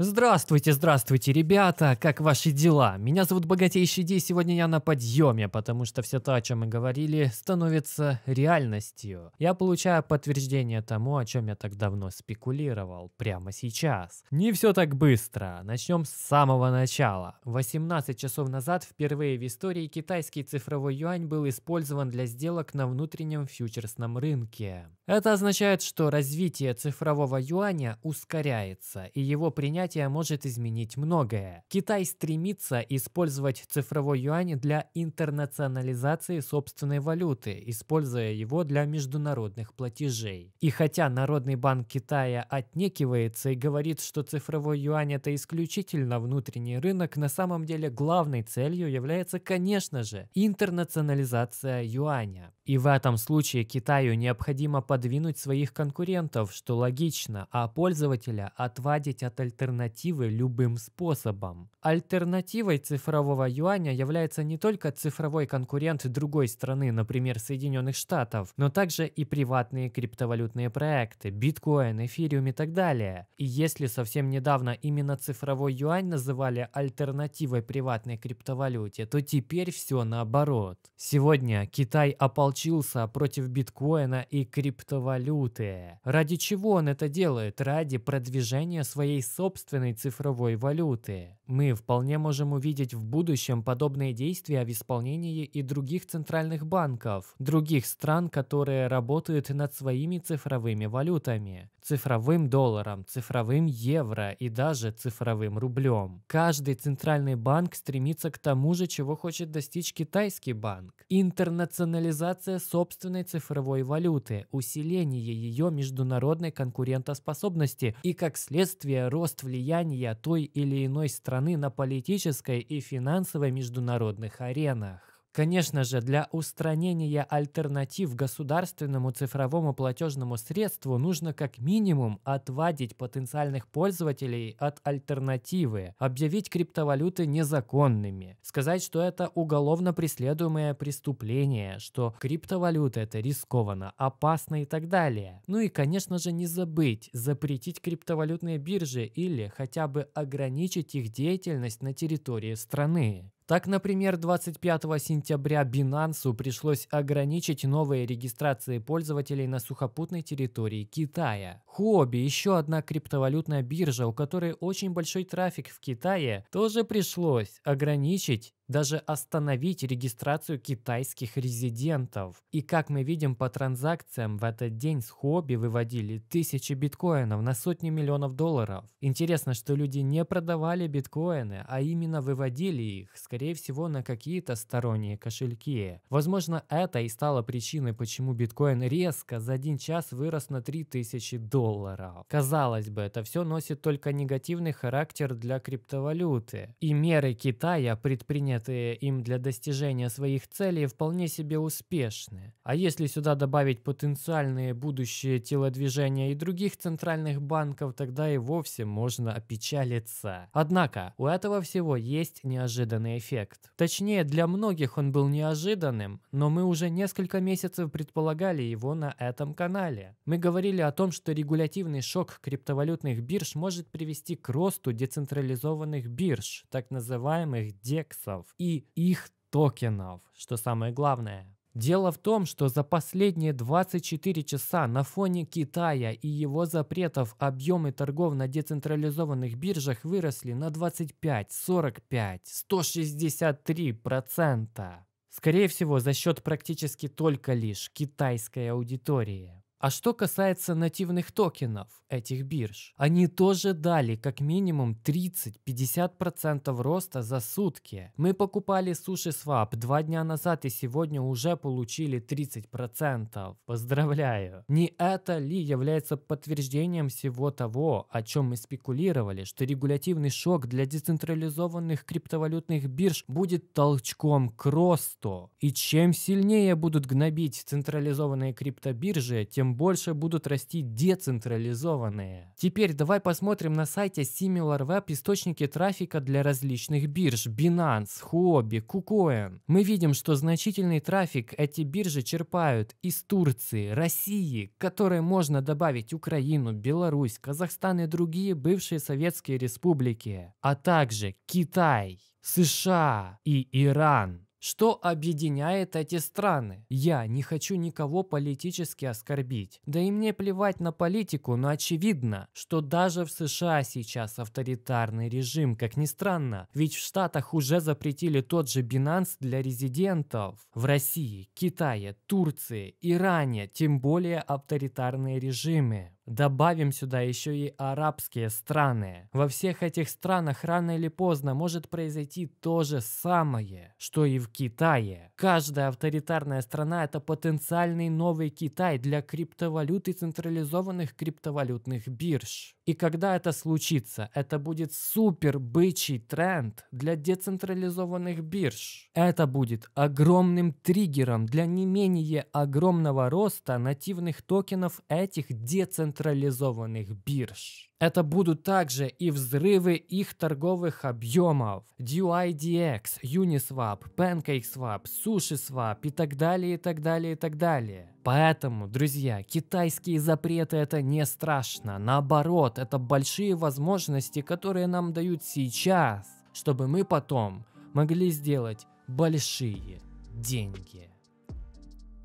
Здравствуйте, здравствуйте, ребята, как ваши дела? Меня зовут Богатейший Ди, сегодня я на подъеме, потому что все то, о чем мы говорили, становится реальностью. Я получаю подтверждение тому, о чем я так давно спекулировал, прямо сейчас. Не все так быстро, начнем с самого начала. 18 часов назад впервые в истории китайский цифровой юань был использован для сделок на внутреннем фьючерсном рынке. Это означает, что развитие цифрового юаня ускоряется, и его принятие мероприятие может изменить многое. Китай стремится использовать цифровой юань для интернационализации собственной валюты, используя его для международных платежей. И хотя Народный банк Китая отнекивается и говорит, что цифровой юань это исключительно внутренний рынок, на самом деле главной целью является, конечно же, интернационализация юаня. И в этом случае Китаю необходимо подвинуть своих конкурентов, что логично, а пользователя отвадить от альтернативы альтернативы любым способом. Альтернативой цифрового юаня является не только цифровой конкурент другой страны, например, Соединенных Штатов, но также и приватные криптовалютные проекты, биткоин, эфириум и так далее. И если совсем недавно именно цифровой юань называли альтернативой приватной криптовалюте, то теперь все наоборот. Сегодня Китай ополчился против биткоина и криптовалюты. Ради чего он это делает? Ради продвижения своей собственной собственной цифровой валюты. Мы вполне можем увидеть в будущем подобные действия в исполнении и других центральных банков, других стран, которые работают над своими цифровыми валютами, цифровым долларом, цифровым евро и даже цифровым рублем. Каждый центральный банк стремится к тому же, чего хочет достичь китайский банк. Интернационализация собственной цифровой валюты, усиление ее международной конкурентоспособности и, как следствие, рост влияния влияния той или иной страны на политической и финансовой международных аренах. Конечно же, для устранения альтернатив государственному цифровому платежному средству нужно как минимум отвадить потенциальных пользователей от альтернативы, объявить криптовалюты незаконными, сказать, что это уголовно преследуемое преступление, что криптовалюта это рискованно, опасно и так далее. Ну и, конечно же, не забыть запретить криптовалютные биржи или хотя бы ограничить их деятельность на территории страны. Так, например, 25 сентября Binance пришлось ограничить новые регистрации пользователей на сухопутной территории Китая. Huobi, еще одна криптовалютная биржа, у которой очень большой трафик в Китае, тоже пришлось ограничить даже остановить регистрацию китайских резидентов. И как мы видим по транзакциям, в этот день с хобби выводили тысячи биткоинов на сотни миллионов долларов. Интересно, что люди не продавали биткоины, а именно выводили их, скорее всего, на какие-то сторонние кошельки. Возможно, это и стало причиной, почему биткоин резко за один час вырос на 3000 долларов. Казалось бы, это все носит только негативный характер для криптовалюты. И меры Китая предприняты занятые им для достижения своих целей, вполне себе успешны. А если сюда добавить потенциальные будущие телодвижения и других центральных банков, тогда и вовсе можно опечалиться. Однако, у этого всего есть неожиданный эффект. Точнее, для многих он был неожиданным, но мы уже несколько месяцев предполагали его на этом канале. Мы говорили о том, что регулятивный шок криптовалютных бирж может привести к росту децентрализованных бирж, так называемых дексов и их токенов, что самое главное. Дело в том, что за последние 24 часа на фоне Китая и его запретов объемы торгов на децентрализованных биржах выросли на 25, 45, 163 процента. Скорее всего, за счет практически только лишь китайской аудитории. А что касается нативных токенов этих бирж, они тоже дали как минимум 30-50% роста за сутки. Мы покупали Суши Свап два дня назад и сегодня уже получили 30%. Поздравляю! Не это ли является подтверждением всего того, о чем мы спекулировали, что регулятивный шок для децентрализованных криптовалютных бирж будет толчком к росту? И чем сильнее будут гнобить централизованные криптобиржи, тем тем больше будут расти децентрализованные. Теперь давай посмотрим на сайте SimilarWeb источники трафика для различных бирж Binance, Huobi, KuCoin. Мы видим, что значительный трафик эти биржи черпают из Турции, России, к которой можно добавить Украину, Беларусь, Казахстан и другие бывшие советские республики, а также Китай, США и Иран. Что объединяет эти страны? Я не хочу никого политически оскорбить. Да и мне плевать на политику, но очевидно, что даже в США сейчас авторитарный режим, как ни странно. Ведь в Штатах уже запретили тот же Binance для резидентов. В России, Китае, Турции, Иране, тем более авторитарные режимы. Добавим сюда еще и арабские страны. Во всех этих странах рано или поздно может произойти то же самое, что и в Китае. Каждая авторитарная страна – это потенциальный новый Китай для криптовалют и централизованных криптовалютных бирж. И когда это случится, это будет супер бычий тренд для децентрализованных бирж. Это будет огромным триггером для не менее огромного роста нативных токенов этих децентрализованных централизованных бирж. Это будут также и взрывы их торговых объемов. DUIDX, Uniswap, PancakeSwap, SushiSwap и так далее, и так далее, и так далее. Поэтому, друзья, китайские запреты это не страшно. Наоборот, это большие возможности, которые нам дают сейчас, чтобы мы потом могли сделать большие деньги.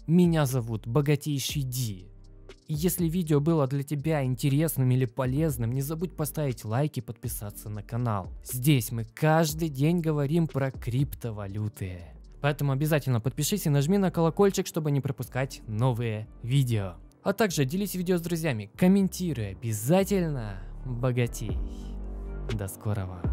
Меня зовут Богатейший Ди. Если видео было для тебя интересным или полезным, не забудь поставить лайк и подписаться на канал. Здесь мы каждый день говорим про криптовалюты. Поэтому обязательно подпишись и нажми на колокольчик, чтобы не пропускать новые видео. А также делись видео с друзьями, комментируй, обязательно богатей. До скорого.